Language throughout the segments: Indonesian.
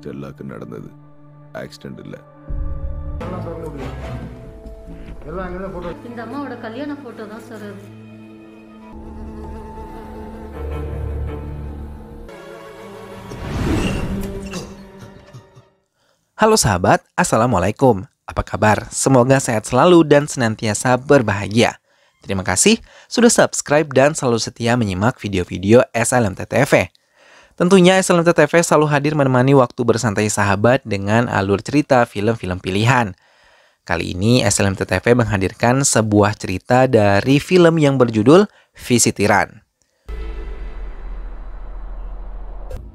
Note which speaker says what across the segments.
Speaker 1: ஸ்டெல்லாக்கு நடந்தது ஆக்சிடென்ட் இந்த அம்மாவோட கல்யாண Halo sahabat, Assalamualaikum. Apa kabar? Semoga sehat selalu dan senantiasa berbahagia. Terima kasih sudah subscribe dan selalu setia menyimak video-video SLMTTV. Tentunya SLM TTV selalu hadir menemani waktu bersantai sahabat dengan alur cerita film-film pilihan. Kali ini SLM TTV menghadirkan sebuah cerita dari film yang berjudul Visitiran.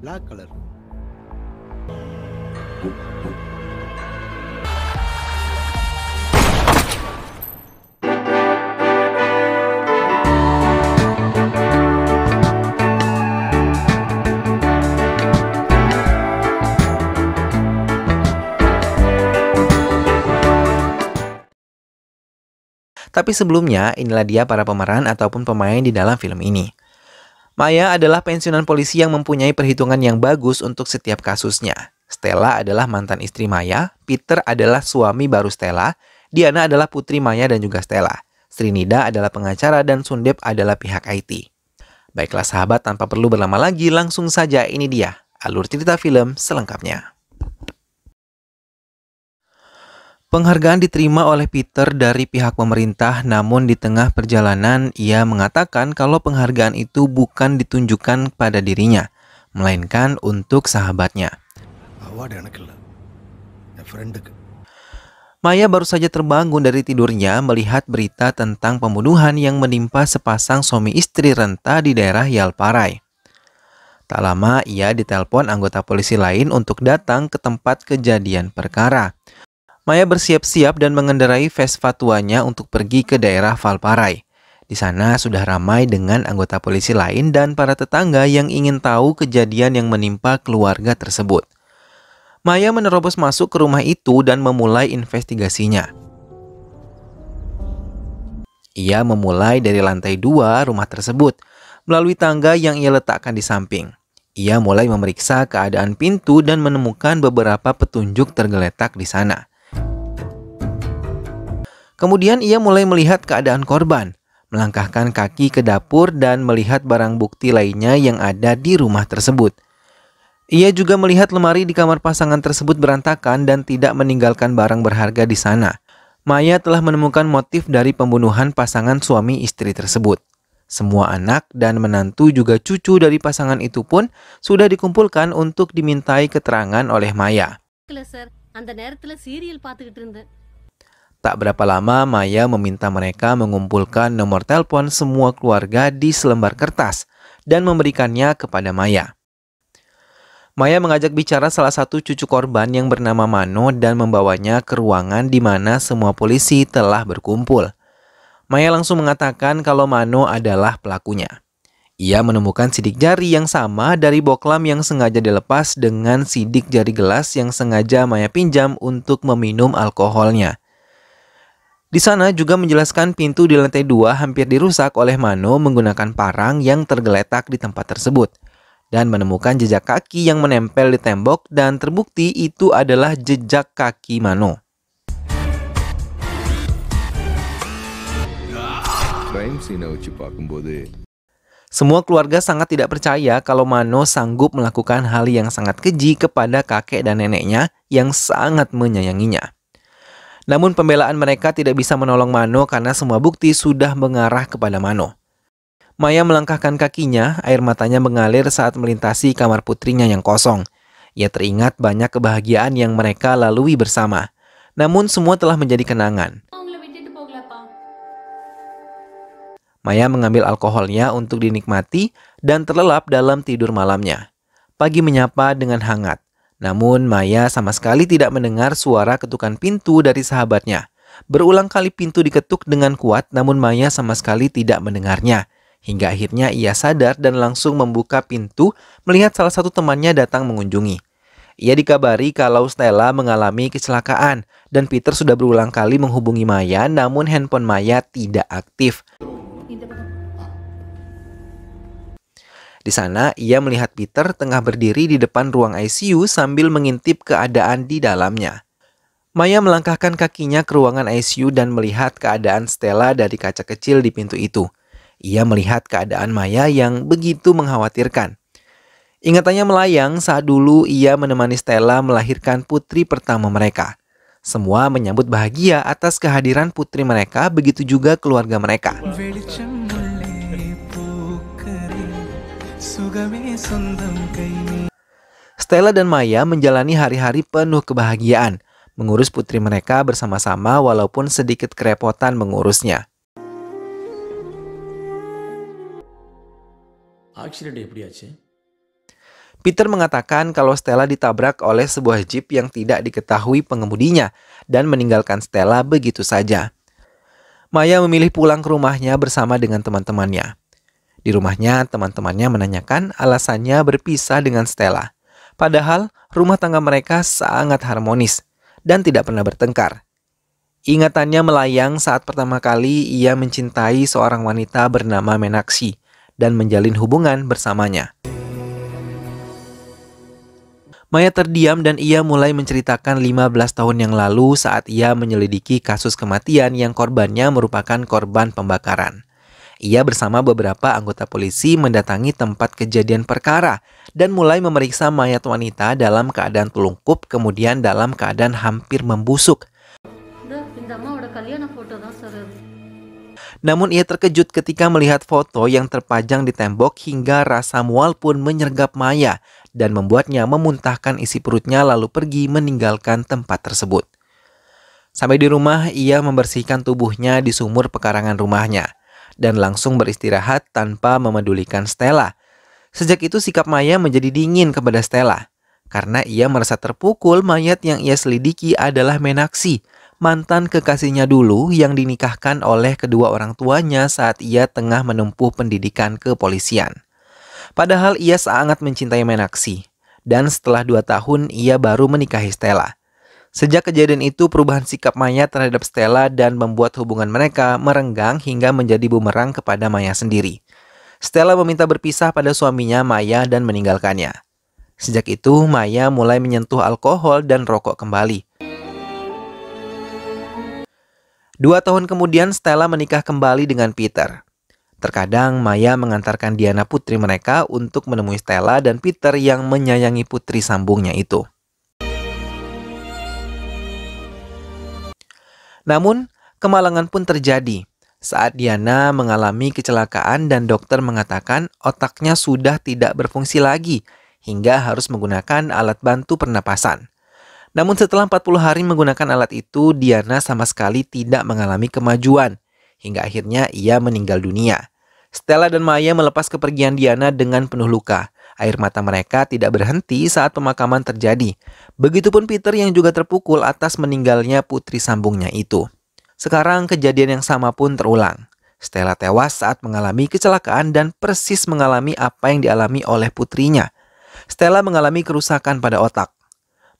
Speaker 1: Black color. Tapi sebelumnya, inilah dia para pemeran ataupun pemain di dalam film ini. Maya adalah pensiunan polisi yang mempunyai perhitungan yang bagus untuk setiap kasusnya. Stella adalah mantan istri Maya, Peter adalah suami baru Stella, Diana adalah putri Maya dan juga Stella. Srinida adalah pengacara dan Sundep adalah pihak IT. Baiklah sahabat, tanpa perlu berlama lagi, langsung saja ini dia alur cerita film selengkapnya. Penghargaan diterima oleh Peter dari pihak pemerintah, namun di tengah perjalanan ia mengatakan kalau penghargaan itu bukan ditunjukkan pada dirinya, melainkan untuk sahabatnya. Maya baru saja terbangun dari tidurnya melihat berita tentang pembunuhan yang menimpa sepasang suami istri renta di daerah Yalparai. Tak lama ia ditelepon anggota polisi lain untuk datang ke tempat kejadian perkara. Maya bersiap-siap dan mengendarai Vespa tuanya untuk pergi ke daerah Valparai. Di sana sudah ramai dengan anggota polisi lain dan para tetangga yang ingin tahu kejadian yang menimpa keluarga tersebut. Maya menerobos masuk ke rumah itu dan memulai investigasinya. Ia memulai dari lantai dua rumah tersebut melalui tangga yang ia letakkan di samping. Ia mulai memeriksa keadaan pintu dan menemukan beberapa petunjuk tergeletak di sana. Kemudian ia mulai melihat keadaan korban, melangkahkan kaki ke dapur dan melihat barang bukti lainnya yang ada di rumah tersebut. Ia juga melihat lemari di kamar pasangan tersebut berantakan dan tidak meninggalkan barang berharga di sana. Maya telah menemukan motif dari pembunuhan pasangan suami istri tersebut. Semua anak dan menantu juga cucu dari pasangan itu pun sudah dikumpulkan untuk dimintai keterangan oleh Maya. Iya, iya, iya, Tak berapa lama, Maya meminta mereka mengumpulkan nomor telepon semua keluarga di selembar kertas dan memberikannya kepada Maya. Maya mengajak bicara salah satu cucu korban yang bernama Mano dan membawanya ke ruangan di mana semua polisi telah berkumpul. Maya langsung mengatakan kalau Mano adalah pelakunya. Ia menemukan sidik jari yang sama dari boklam yang sengaja dilepas dengan sidik jari gelas yang sengaja Maya pinjam untuk meminum alkoholnya. Di sana juga menjelaskan pintu di lantai dua hampir dirusak oleh Mano menggunakan parang yang tergeletak di tempat tersebut dan menemukan jejak kaki yang menempel di tembok dan terbukti itu adalah jejak kaki Mano. Semua keluarga sangat tidak percaya kalau Mano sanggup melakukan hal yang sangat keji kepada kakek dan neneknya yang sangat menyayanginya. Namun pembelaan mereka tidak bisa menolong Mano karena semua bukti sudah mengarah kepada Mano. Maya melangkahkan kakinya, air matanya mengalir saat melintasi kamar putrinya yang kosong. Ia teringat banyak kebahagiaan yang mereka lalui bersama. Namun semua telah menjadi kenangan. Maya mengambil alkoholnya untuk dinikmati dan terlelap dalam tidur malamnya. Pagi menyapa dengan hangat. Namun Maya sama sekali tidak mendengar suara ketukan pintu dari sahabatnya. Berulang kali pintu diketuk dengan kuat namun Maya sama sekali tidak mendengarnya. Hingga akhirnya ia sadar dan langsung membuka pintu melihat salah satu temannya datang mengunjungi. Ia dikabari kalau Stella mengalami kecelakaan dan Peter sudah berulang kali menghubungi Maya namun handphone Maya tidak aktif. Di sana, ia melihat Peter tengah berdiri di depan ruang ICU sambil mengintip keadaan di dalamnya. Maya melangkahkan kakinya ke ruangan ICU dan melihat keadaan Stella dari kaca kecil di pintu itu. Ia melihat keadaan Maya yang begitu mengkhawatirkan. Ingatannya melayang saat dulu ia menemani Stella melahirkan putri pertama mereka. Semua menyambut bahagia atas kehadiran putri mereka, begitu juga keluarga mereka. Wow. Stella dan Maya menjalani hari-hari penuh kebahagiaan, mengurus putri mereka bersama-sama walaupun sedikit kerepotan mengurusnya. Peter mengatakan kalau Stella ditabrak oleh sebuah jeep yang tidak diketahui pengemudinya dan meninggalkan Stella begitu saja. Maya memilih pulang ke rumahnya bersama dengan teman-temannya. Di rumahnya, teman-temannya menanyakan alasannya berpisah dengan Stella. Padahal rumah tangga mereka sangat harmonis dan tidak pernah bertengkar. Ingatannya melayang saat pertama kali ia mencintai seorang wanita bernama Menaksi dan menjalin hubungan bersamanya. Maya terdiam dan ia mulai menceritakan 15 tahun yang lalu saat ia menyelidiki kasus kematian yang korbannya merupakan korban pembakaran. Ia bersama beberapa anggota polisi mendatangi tempat kejadian perkara dan mulai memeriksa mayat wanita dalam keadaan telungkup kemudian dalam keadaan hampir membusuk. Namun ia terkejut ketika melihat foto yang terpajang di tembok hingga rasa mual pun menyergap Maya dan membuatnya memuntahkan isi perutnya lalu pergi meninggalkan tempat tersebut. Sampai di rumah, ia membersihkan tubuhnya di sumur pekarangan rumahnya dan langsung beristirahat tanpa memedulikan Stella. Sejak itu sikap Maya menjadi dingin kepada Stella karena ia merasa terpukul mayat yang ia selidiki adalah Menaksi, mantan kekasihnya dulu yang dinikahkan oleh kedua orang tuanya saat ia tengah menempuh pendidikan kepolisian. Padahal ia sangat mencintai Menaksi, dan setelah dua tahun ia baru menikahi Stella. Sejak kejadian itu, perubahan sikap Maya terhadap Stella dan membuat hubungan mereka merenggang hingga menjadi bumerang kepada Maya sendiri. Stella meminta berpisah pada suaminya Maya dan meninggalkannya. Sejak itu, Maya mulai menyentuh alkohol dan rokok kembali. Dua tahun kemudian, Stella menikah kembali dengan Peter. Terkadang, Maya mengantarkan Diana putri mereka untuk menemui Stella dan Peter yang menyayangi putri sambungnya itu. Namun, kemalangan pun terjadi saat Diana mengalami kecelakaan dan dokter mengatakan otaknya sudah tidak berfungsi lagi hingga harus menggunakan alat bantu pernapasan. Namun setelah 40 hari menggunakan alat itu, Diana sama sekali tidak mengalami kemajuan hingga akhirnya ia meninggal dunia. Stella dan Maya melepas kepergian Diana dengan penuh luka. Air mata mereka tidak berhenti saat pemakaman terjadi. Begitupun Peter yang juga terpukul atas meninggalnya putri sambungnya itu. Sekarang kejadian yang sama pun terulang. Stella tewas saat mengalami kecelakaan dan persis mengalami apa yang dialami oleh putrinya. Stella mengalami kerusakan pada otak.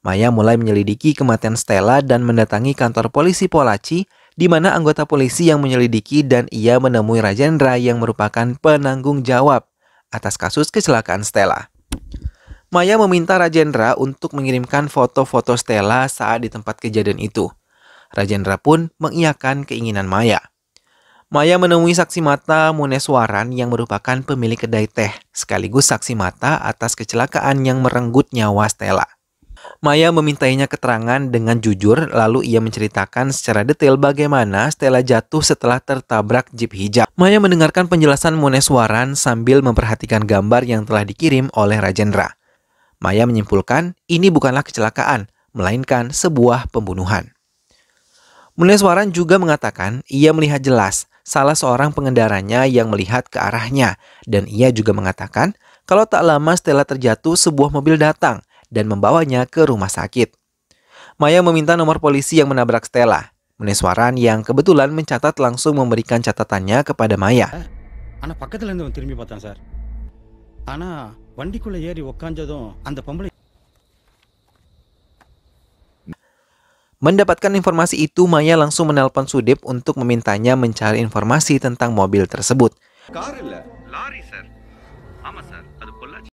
Speaker 1: Maya mulai menyelidiki kematian Stella dan mendatangi kantor polisi Polaci di mana anggota polisi yang menyelidiki dan ia menemui Rajendra yang merupakan penanggung jawab atas kasus kecelakaan Stella. Maya meminta Rajendra untuk mengirimkan foto-foto Stella saat di tempat kejadian itu. Rajendra pun mengiyakan keinginan Maya. Maya menemui saksi mata Muneswaran yang merupakan pemilik kedai teh, sekaligus saksi mata atas kecelakaan yang merenggut nyawa Stella. Maya memintainya keterangan dengan jujur lalu ia menceritakan secara detail bagaimana Stella jatuh setelah tertabrak jeep hijab. Maya mendengarkan penjelasan Muneswaran sambil memperhatikan gambar yang telah dikirim oleh Rajendra. Maya menyimpulkan ini bukanlah kecelakaan, melainkan sebuah pembunuhan. Muneswaran juga mengatakan ia melihat jelas salah seorang pengendaranya yang melihat ke arahnya dan ia juga mengatakan kalau tak lama Stella terjatuh sebuah mobil datang dan membawanya ke rumah sakit. Maya meminta nomor polisi yang menabrak Stella. Meneswaran yang kebetulan mencatat langsung memberikan catatannya kepada Maya. Mendapatkan informasi itu, Maya langsung menelpon Sudip untuk memintanya mencari informasi tentang mobil tersebut. lari, sir. sir.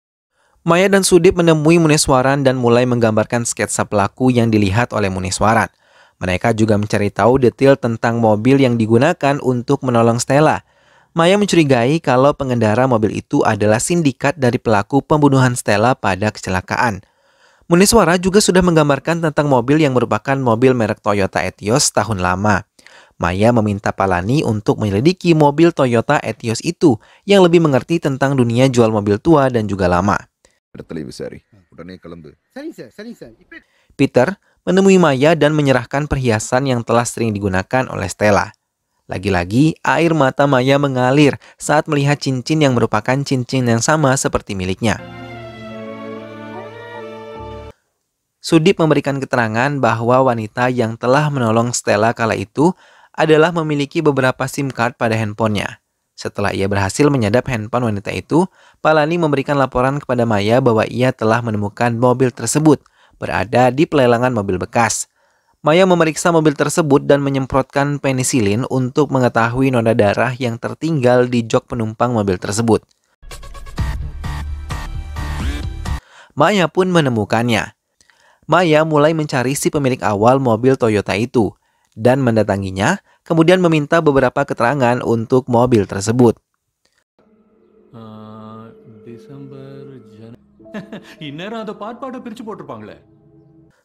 Speaker 1: Maya dan Sudip menemui Muneswaran dan mulai menggambarkan sketsa pelaku yang dilihat oleh Muneswaran. Mereka juga mencari tahu detail tentang mobil yang digunakan untuk menolong Stella. Maya mencurigai kalau pengendara mobil itu adalah sindikat dari pelaku pembunuhan Stella pada kecelakaan. Muneswara juga sudah menggambarkan tentang mobil yang merupakan mobil merek Toyota Etios tahun lama. Maya meminta Palani untuk menyelidiki mobil Toyota Etios itu yang lebih mengerti tentang dunia jual mobil tua dan juga lama. Peter menemui Maya dan menyerahkan perhiasan yang telah sering digunakan oleh Stella. Lagi-lagi, air mata Maya mengalir saat melihat cincin yang merupakan cincin yang sama seperti miliknya. Sudip memberikan keterangan bahwa wanita yang telah menolong Stella kala itu adalah memiliki beberapa SIM card pada handphonenya. Setelah ia berhasil menyadap handphone wanita itu, Palani memberikan laporan kepada Maya bahwa ia telah menemukan mobil tersebut berada di pelelangan mobil bekas. Maya memeriksa mobil tersebut dan menyemprotkan penisilin untuk mengetahui noda darah yang tertinggal di jok penumpang mobil tersebut. Maya pun menemukannya. Maya mulai mencari si pemilik awal mobil Toyota itu dan mendatanginya kemudian meminta beberapa keterangan untuk mobil tersebut. Ah,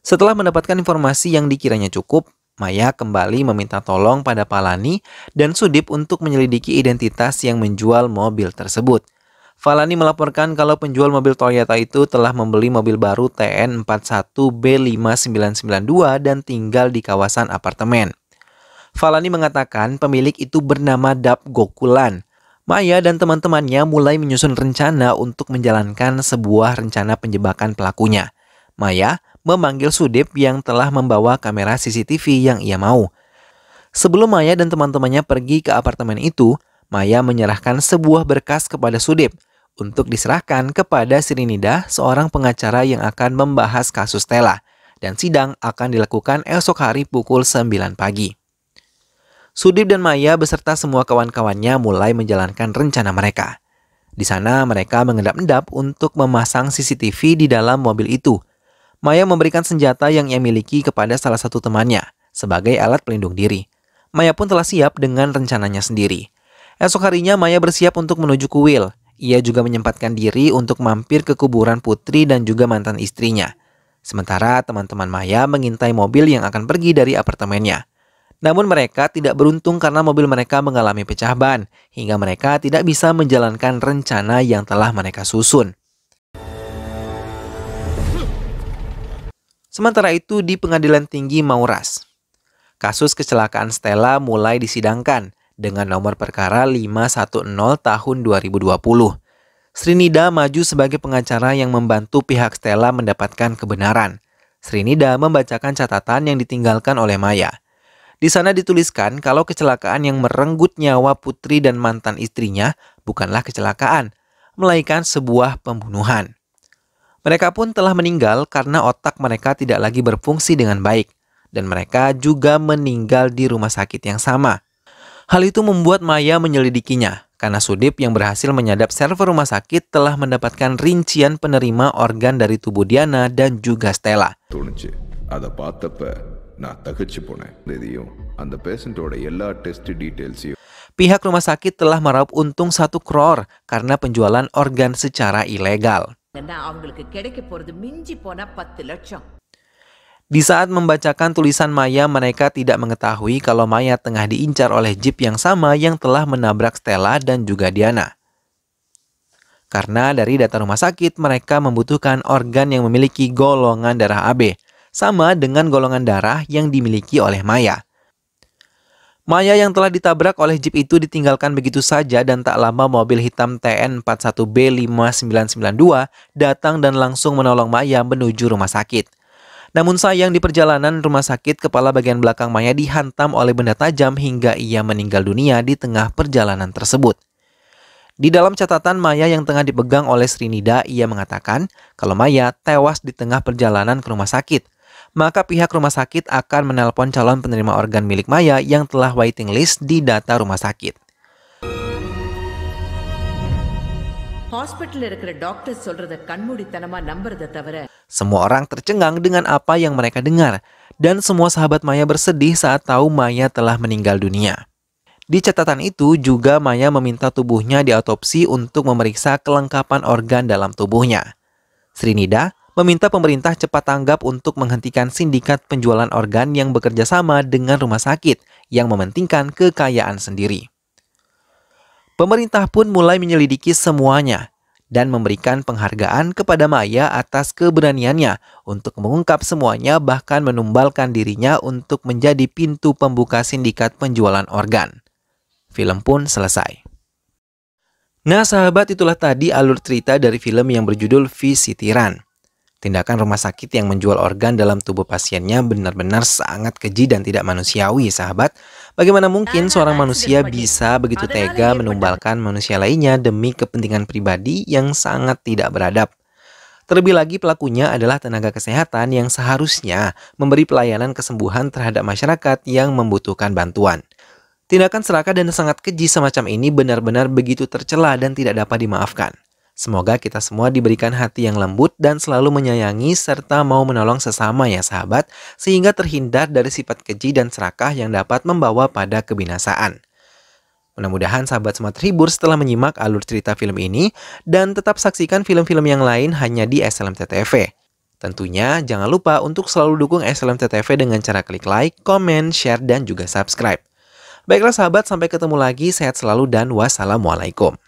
Speaker 1: Setelah mendapatkan informasi yang dikiranya cukup, Maya kembali meminta tolong pada Palani dan Sudip untuk menyelidiki identitas yang menjual mobil tersebut. Falani melaporkan kalau penjual mobil Toyota itu telah membeli mobil baru TN41B5992 dan tinggal di kawasan apartemen. Falani mengatakan pemilik itu bernama Dap Gokulan. Maya dan teman-temannya mulai menyusun rencana untuk menjalankan sebuah rencana penjebakan pelakunya. Maya memanggil Sudip yang telah membawa kamera CCTV yang ia mau. Sebelum Maya dan teman-temannya pergi ke apartemen itu, Maya menyerahkan sebuah berkas kepada Sudip untuk diserahkan kepada Sirinida, seorang pengacara yang akan membahas kasus Stella, dan sidang akan dilakukan esok hari pukul 9 pagi. Sudip dan Maya beserta semua kawan-kawannya mulai menjalankan rencana mereka. Di sana mereka mengendap-endap untuk memasang CCTV di dalam mobil itu. Maya memberikan senjata yang ia miliki kepada salah satu temannya sebagai alat pelindung diri. Maya pun telah siap dengan rencananya sendiri. Esok harinya Maya bersiap untuk menuju kuil. Ia juga menyempatkan diri untuk mampir ke kuburan putri dan juga mantan istrinya. Sementara teman-teman Maya mengintai mobil yang akan pergi dari apartemennya. Namun mereka tidak beruntung karena mobil mereka mengalami pecah ban, hingga mereka tidak bisa menjalankan rencana yang telah mereka susun. Sementara itu di pengadilan tinggi Mauras, kasus kecelakaan Stella mulai disidangkan dengan nomor perkara 510 tahun 2020. Srinida maju sebagai pengacara yang membantu pihak Stella mendapatkan kebenaran. Srinida membacakan catatan yang ditinggalkan oleh Maya. Di sana dituliskan kalau kecelakaan yang merenggut nyawa putri dan mantan istrinya bukanlah kecelakaan, melainkan sebuah pembunuhan. Mereka pun telah meninggal karena otak mereka tidak lagi berfungsi dengan baik, dan mereka juga meninggal di rumah sakit yang sama. Hal itu membuat Maya menyelidikinya, karena Sudip yang berhasil menyadap server rumah sakit telah mendapatkan rincian penerima organ dari tubuh Diana dan juga Stella. நான் தகச்சு போனேன் இதையும் அந்த எல்லா test Pihak rumah sakit telah meraup untung satu kror karena penjualan organ secara ilegal. Di saat membacakan tulisan Maya, mereka tidak mengetahui kalau Maya tengah diincar oleh jeep yang sama yang telah menabrak Stella dan juga Diana. Karena dari data rumah sakit, mereka membutuhkan organ yang memiliki golongan darah AB sama dengan golongan darah yang dimiliki oleh Maya. Maya yang telah ditabrak oleh jeep itu ditinggalkan begitu saja dan tak lama mobil hitam TN41B5992 datang dan langsung menolong Maya menuju rumah sakit. Namun sayang di perjalanan rumah sakit kepala bagian belakang Maya dihantam oleh benda tajam hingga ia meninggal dunia di tengah perjalanan tersebut. Di dalam catatan Maya yang tengah dipegang oleh Srinida, ia mengatakan kalau Maya tewas di tengah perjalanan ke rumah sakit maka pihak rumah sakit akan menelpon calon penerima organ milik Maya yang telah waiting list di data rumah sakit. Semua orang tercengang dengan apa yang mereka dengar, dan semua sahabat Maya bersedih saat tahu Maya telah meninggal dunia. Di catatan itu juga Maya meminta tubuhnya diotopsi untuk memeriksa kelengkapan organ dalam tubuhnya. Srinida, meminta pemerintah cepat tanggap untuk menghentikan sindikat penjualan organ yang bekerja sama dengan rumah sakit yang mementingkan kekayaan sendiri. Pemerintah pun mulai menyelidiki semuanya dan memberikan penghargaan kepada Maya atas keberaniannya untuk mengungkap semuanya bahkan menumbalkan dirinya untuk menjadi pintu pembuka sindikat penjualan organ. Film pun selesai. Nah sahabat itulah tadi alur cerita dari film yang berjudul Visitiran. Tindakan rumah sakit yang menjual organ dalam tubuh pasiennya benar-benar sangat keji dan tidak manusiawi, sahabat. Bagaimana mungkin nah, seorang nah, manusia bisa begitu tega menumbalkan manusia lainnya demi kepentingan pribadi yang sangat tidak beradab? Terlebih lagi pelakunya adalah tenaga kesehatan yang seharusnya memberi pelayanan kesembuhan terhadap masyarakat yang membutuhkan bantuan. Tindakan serakah dan sangat keji semacam ini benar-benar begitu tercela dan tidak dapat dimaafkan. Semoga kita semua diberikan hati yang lembut dan selalu menyayangi serta mau menolong sesama ya sahabat, sehingga terhindar dari sifat keji dan serakah yang dapat membawa pada kebinasaan. Mudah-mudahan sahabat semua terhibur setelah menyimak alur cerita film ini dan tetap saksikan film-film yang lain hanya di SLM TTV. Tentunya jangan lupa untuk selalu dukung SLM TTV dengan cara klik like, komen, share, dan juga subscribe. Baiklah sahabat, sampai ketemu lagi, sehat selalu dan wassalamualaikum.